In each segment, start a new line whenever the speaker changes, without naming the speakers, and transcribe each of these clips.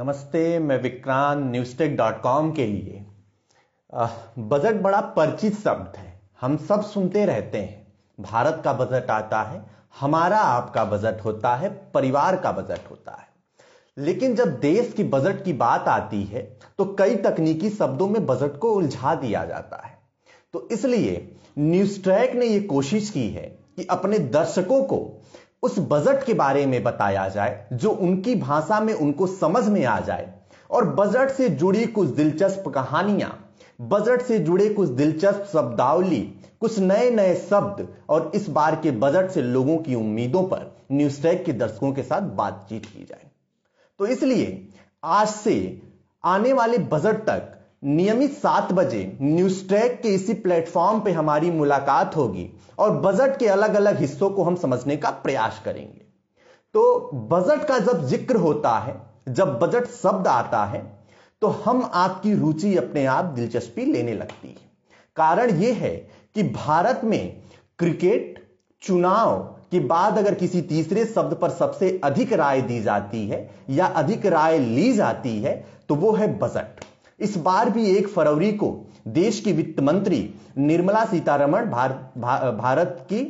नमस्ते मैं Vikrant न्यूजटेक dot com के लिए बजट बड़ा परिचित शब्द है हम सब सुनते रहते हैं भारत का बजट आता है हमारा आपका बजट होता है परिवार का बजट होता है लेकिन जब देश की बजट की बात आती है तो कई तकनीकी शब्दों में बजट को उलझा दिया जाता है तो इसलिए न्यूज ट्रैक ने यह कोशिश की है कि अपने दर्शकों को उस बजट के बारे में बताया जाए जो उनकी भाषा में उनको समझ में आ जाए और बजट से जुड़ी कुछ दिलचस्प कहानियां बजट से जुड़े कुछ दिलचस्प शब्दावली कुछ नए नए शब्द और इस बार के बजट से लोगों की उम्मीदों पर न्यूज टैग के दर्शकों के साथ बातचीत की जाए तो इसलिए आज से आने वाले बजट तक नियमित सात बजे न्यूज ट्रैक के इसी प्लेटफॉर्म पे हमारी मुलाकात होगी और बजट के अलग अलग हिस्सों को हम समझने का प्रयास करेंगे तो बजट का जब जिक्र होता है जब बजट शब्द आता है तो हम आपकी रुचि अपने आप दिलचस्पी लेने लगती है कारण यह है कि भारत में क्रिकेट चुनाव के बाद अगर किसी तीसरे शब्द पर सबसे अधिक राय दी जाती है या अधिक राय ली जाती है तो वो है बजट इस बार भी एक फरवरी को देश की वित्त मंत्री निर्मला सीतारमण भार, भा, भारत की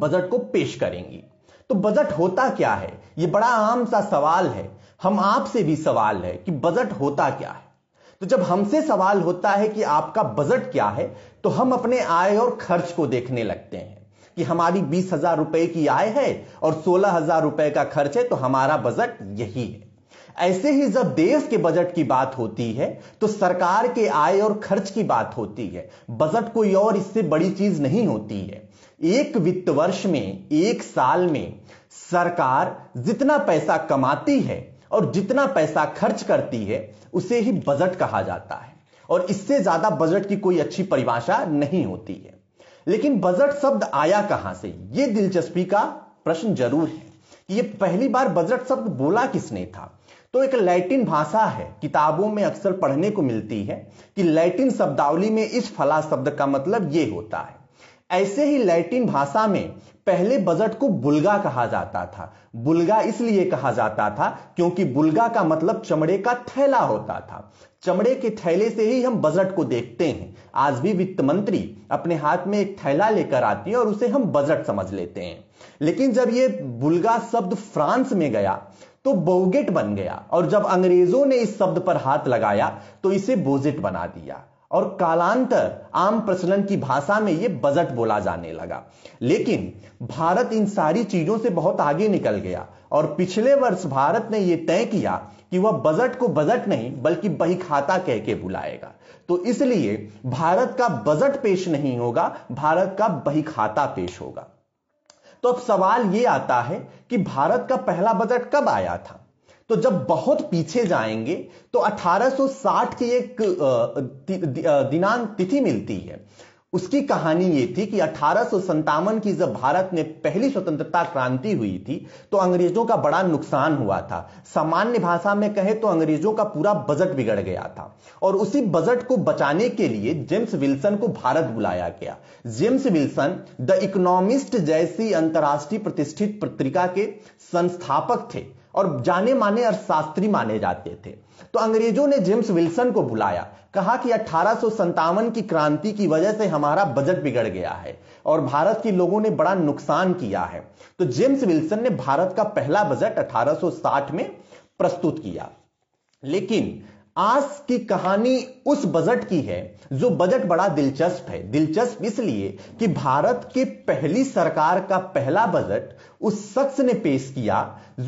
बजट को पेश करेंगी तो बजट होता क्या है ये बड़ा आम सा सवाल है हम आपसे भी सवाल है कि बजट होता क्या है तो जब हमसे सवाल होता है कि आपका बजट क्या है तो हम अपने आय और खर्च को देखने लगते हैं कि हमारी बीस हजार रुपए की आय है और सोलह हजार रुपए का खर्च है तो हमारा बजट यही है ऐसे ही जब देश के बजट की बात होती है तो सरकार के आय और खर्च की बात होती है बजट कोई और इससे बड़ी चीज नहीं होती है एक वित्त वर्ष में एक साल में सरकार जितना पैसा कमाती है और जितना पैसा खर्च करती है उसे ही बजट कहा जाता है और इससे ज्यादा बजट की कोई अच्छी परिभाषा नहीं होती है लेकिन बजट शब्द आया कहां से यह दिलचस्पी का प्रश्न जरूर है ये पहली बार बजट शब्द बोला किसने था तो एक लैटिन भाषा है किताबों में अक्सर पढ़ने को मिलती है कि लैटिन शब्दावली में इस फला शब्द का मतलब ये होता है ऐसे ही लैटिन भाषा में पहले बजट को बुलगा कहा जाता था बुलगा इसलिए कहा जाता था क्योंकि बुलगा का मतलब चमड़े का थैला होता था चमड़े के थैले से ही हम बजट को देखते हैं आज भी वित्त मंत्री अपने हाथ में एक थैला लेकर आती है और उसे हम बजट समझ लेते हैं लेकिन जब ये बुलगा शब्द फ्रांस में गया तो बोगेट बन गया और जब अंग्रेजों ने इस शब्द पर हाथ लगाया तो इसे बोजेट बना दिया और कालांतर आम प्रचलन की भाषा में यह बजट बोला जाने लगा लेकिन भारत इन सारी चीजों से बहुत आगे निकल गया और पिछले वर्ष भारत ने यह तय किया कि वह बजट को बजट नहीं बल्कि बही खाता कह के बुलाएगा तो इसलिए भारत का बजट पेश नहीं होगा भारत का बही खाता पेश होगा तो अब सवाल ये आता है कि भारत का पहला बजट कब आया था तो जब बहुत पीछे जाएंगे तो 1860 की एक दिनांक तिथि मिलती है उसकी कहानी ये थी कि अठारह की जब भारत में पहली स्वतंत्रता क्रांति हुई थी तो अंग्रेजों का बड़ा नुकसान हुआ था सामान्य भाषा में कहे तो अंग्रेजों का पूरा बजट बिगड़ गया था और उसी बजट को बचाने के लिए जेम्स विल्सन को भारत बुलाया गया जेम्स विल्सन द इकोनॉमिस्ट जैसी अंतर्राष्ट्रीय प्रतिष्ठित पत्रिका के संस्थापक थे और जाने माने अर्थशास्त्री माने जाते थे तो अंग्रेजों ने जेम्स विल्सन को बुलाया कहा कि अठारह की क्रांति की वजह से हमारा बजट बिगड़ गया है और भारत के लोगों ने बड़ा नुकसान किया है तो जेम्स विल्सन ने भारत का पहला बजट 1860 में प्रस्तुत किया लेकिन आज की कहानी उस बजट की है जो बजट बड़ा दिलचस्प है दिलचस्प इसलिए कि भारत के पहली सरकार का पहला बजट उस शख्स ने पेश किया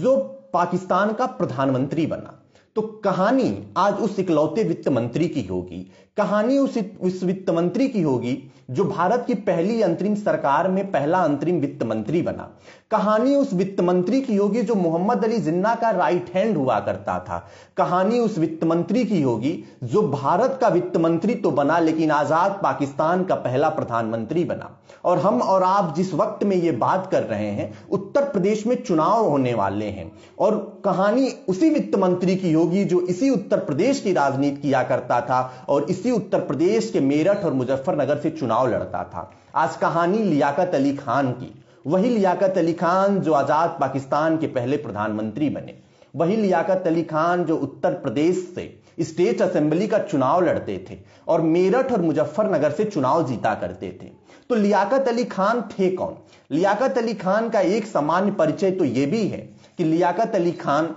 जो पाकिस्तान का प्रधानमंत्री बना तो कहानी आज उस इकलौते वित्त मंत्री की होगी कहानी उस उस वित्त मंत्री की होगी जो भारत की पहली अंतरिम सरकार में पहला अंतरिम वित्त मंत्री बना कहानी उस वित्त मंत्री की होगी जो मोहम्मद अली जिन्ना का राइट हैंड हुआ करता था कहानी उस वित्त मंत्री की होगी जो भारत का वित्त मंत्री तो बना लेकिन आजाद पाकिस्तान का पहला प्रधानमंत्री बना और हम और आप जिस वक्त में ये बात कर रहे हैं उत्तर प्रदेश में चुनाव होने वाले हैं और कहानी उसी वित्त मंत्री की होगी जो इसी उत्तर प्रदेश की राजनीति किया करता था और इसी व्यक्ति उत्तर प्रदेश के मेरठ और मुजफ्फरनगर से चुनाव लड़ता था आज कहानी लियाकत अली खान की वही लियाकत अली खान जो आजाद पाकिस्तान के पहले प्रधानमंत्री बने वही लियाकत अली खान जो उत्तर प्रदेश से स्टेट असेंबली का चुनाव लड़ते थे और मेरठ और मुजफ्फरनगर से चुनाव जीता करते थे तो लियाकत अली खान थे कौन लियाकत अली खान का एक सामान्य परिचय तो यह भी है कि लियाकत अली खान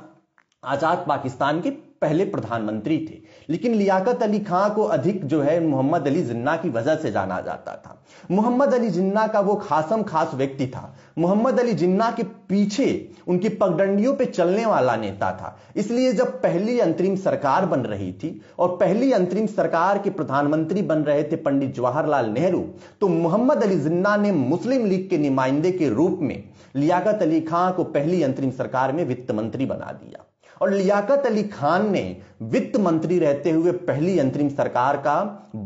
आजाद पाकिस्तान के पहले प्रधानमंत्री थे लेकिन लियाकत अली खां को अधिक जो है मोहम्मद अली जिन्ना की वजह से जाना जाता था मोहम्मद अली जिन्ना का वो खासम खास व्यक्ति था मोहम्मद अली जिन्ना के पीछे उनकी पगडंडियों पे चलने वाला नेता था इसलिए जब पहली अंतरिम सरकार बन रही थी और पहली अंतरिम सरकार के प्रधानमंत्री बन रहे थे पंडित जवाहरलाल नेहरू तो मोहम्मद अली जिन्ना ने मुस्लिम लीग के निमाइंदे के रूप में लियाकत अली खां को पहली अंतरिम सरकार में वित्त मंत्री बना दिया और लियाकत अली खान ने वित्त मंत्री रहते हुए पहली अंतरिम सरकार का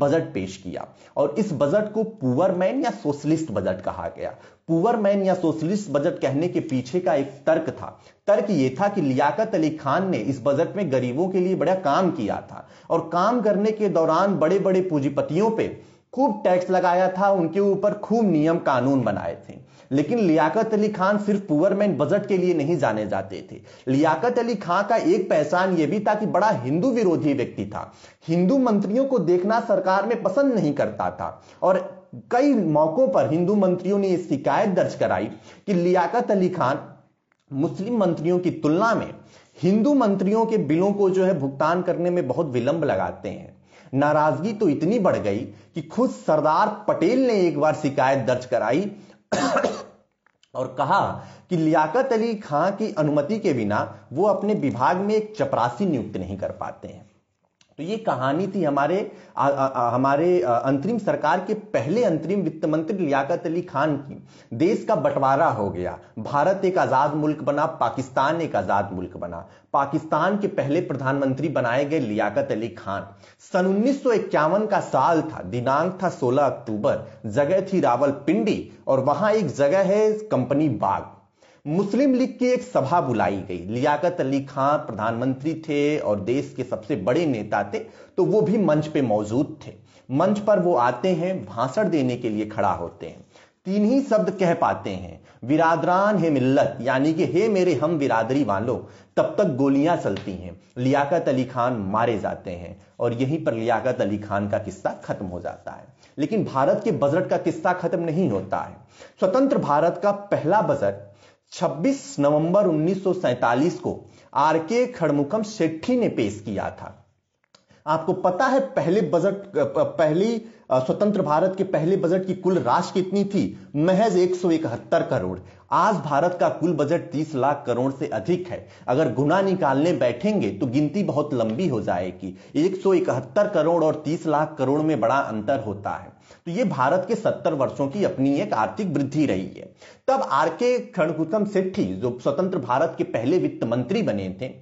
बजट पेश किया और इस बजट को पुअरमैन या सोशलिस्ट बजट कहा गया पुअरमैन या सोशलिस्ट बजट कहने के पीछे का एक तर्क था तर्क यह था कि लियाकत अली खान ने इस बजट में गरीबों के लिए बड़ा काम किया था और काम करने के दौरान बड़े बड़े पूंजीपतियों पर खूब टैक्स लगाया था उनके ऊपर खूब नियम कानून बनाए थे लेकिन लियाकत अली खान सिर्फ पुअरमैन बजट के लिए नहीं जाने जाते थे लियाकत अली खान का एक पहचान यह भी था कि बड़ा हिंदू विरोधी व्यक्ति था हिंदू मंत्रियों को देखना सरकार में पसंद नहीं करता था और कई मौकों पर हिंदू मंत्रियों ने यह शिकायत दर्ज कराई कि लियाकत अली खान मुस्लिम मंत्रियों की तुलना में हिंदू मंत्रियों के बिलों को जो है भुगतान करने में बहुत विलंब लगाते हैं नाराजगी तो इतनी बढ़ गई कि खुद सरदार पटेल ने एक बार शिकायत दर्ज कराई और कहा कि लियाकत अली खां की अनुमति के बिना वो अपने विभाग में एक चपरासी नियुक्त नहीं कर पाते हैं तो ये कहानी थी हमारे आ, आ, आ, हमारे अंतरिम सरकार के पहले अंतरिम वित्त मंत्री लियाकत अली खान की देश का बंटवारा हो गया भारत एक आजाद मुल्क बना पाकिस्तान एक आजाद मुल्क बना पाकिस्तान के पहले प्रधानमंत्री बनाए गए लियाकत अली खान सन उन्नीस का साल था दिनांक था 16 अक्टूबर जगह थी रावलपिंडी और वहां एक जगह है कंपनी बाग मुस्लिम लीग की एक सभा बुलाई गई लियाकत अली खां प्रधानमंत्री थे और देश के सबसे बड़े नेता थे तो वो भी मंच पे मौजूद थे मंच पर वो आते हैं भाषण देने के लिए खड़ा होते हैं तीन ही शब्द कह पाते हैं विरादरान है मिल्लत यानी कि हे मेरे हम विरादरी वालों तब तक गोलियां चलती हैं लियाकत अली खान मारे जाते हैं और यहीं पर लियाकत अली खान का किस्सा खत्म हो जाता है लेकिन भारत के बजट का किस्सा खत्म नहीं होता है स्वतंत्र भारत का पहला बजट 26 नवंबर 1947 को आर के खड़मुखम शेट्टी ने पेश किया था आपको पता है पहले बजट पहली स्वतंत्र भारत के पहले बजट की कुल राशि कितनी थी महज एक करोड़ आज भारत का कुल बजट 30 लाख करोड़ से अधिक है अगर गुना निकालने बैठेंगे तो गिनती बहुत लंबी हो जाएगी इकहत्तर करोड़ और 30 लाख करोड़ में बड़ा अंतर होता है तो ये भारत के 70 वर्षों की अपनी एक आर्थिक वृद्धि रही है तब आर के खणगुतम सेठी जो स्वतंत्र भारत के पहले वित्त मंत्री बने थे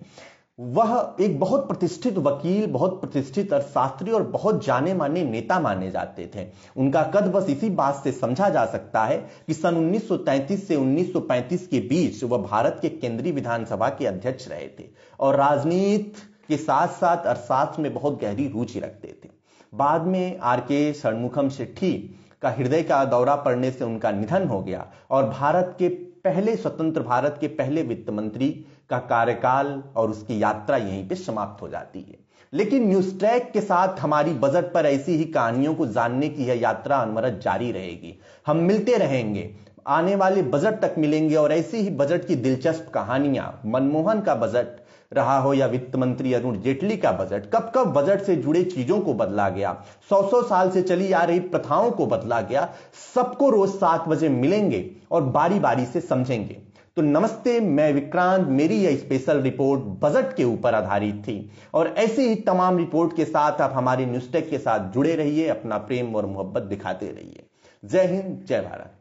वह एक बहुत प्रतिष्ठित वकील बहुत प्रतिष्ठित अर्थशास्त्री और बहुत जाने माने नेता माने जाते थे उनका कद बस इसी बात से समझा जा सकता है कि सन 1933 से 1935 के बीच वह भारत के केंद्रीय विधानसभा के अध्यक्ष रहे थे और राजनीति के साथ साथ अर्थशास्त्र में बहुत गहरी रुचि रखते थे बाद में आर के षणमुखम सेठी का हृदय का दौरा पड़ने से उनका निधन हो गया और भारत के पहले स्वतंत्र भारत के पहले वित्त मंत्री का कार्यकाल और उसकी यात्रा यहीं पे समाप्त हो जाती है लेकिन न्यूस्ट्रैक के साथ हमारी बजट पर ऐसी ही कहानियों को जानने की यह यात्रा अनवरत जारी रहेगी हम मिलते रहेंगे आने वाले बजट तक मिलेंगे और ऐसी ही बजट की दिलचस्प कहानियां मनमोहन का बजट रहा हो या वित्त मंत्री अरुण जेटली का बजट कब कब बजट से जुड़े चीजों को बदला गया सौ सौ साल से चली आ रही प्रथाओं को बदला गया सबको रोज सात बजे मिलेंगे और बारी बारी से समझेंगे तो नमस्ते मैं विक्रांत मेरी यह स्पेशल रिपोर्ट बजट के ऊपर आधारित थी और ऐसी ही तमाम रिपोर्ट के साथ आप हमारे न्यूज टेक के साथ जुड़े रहिए अपना प्रेम और मोहब्बत दिखाते रहिए जय हिंद जय भारत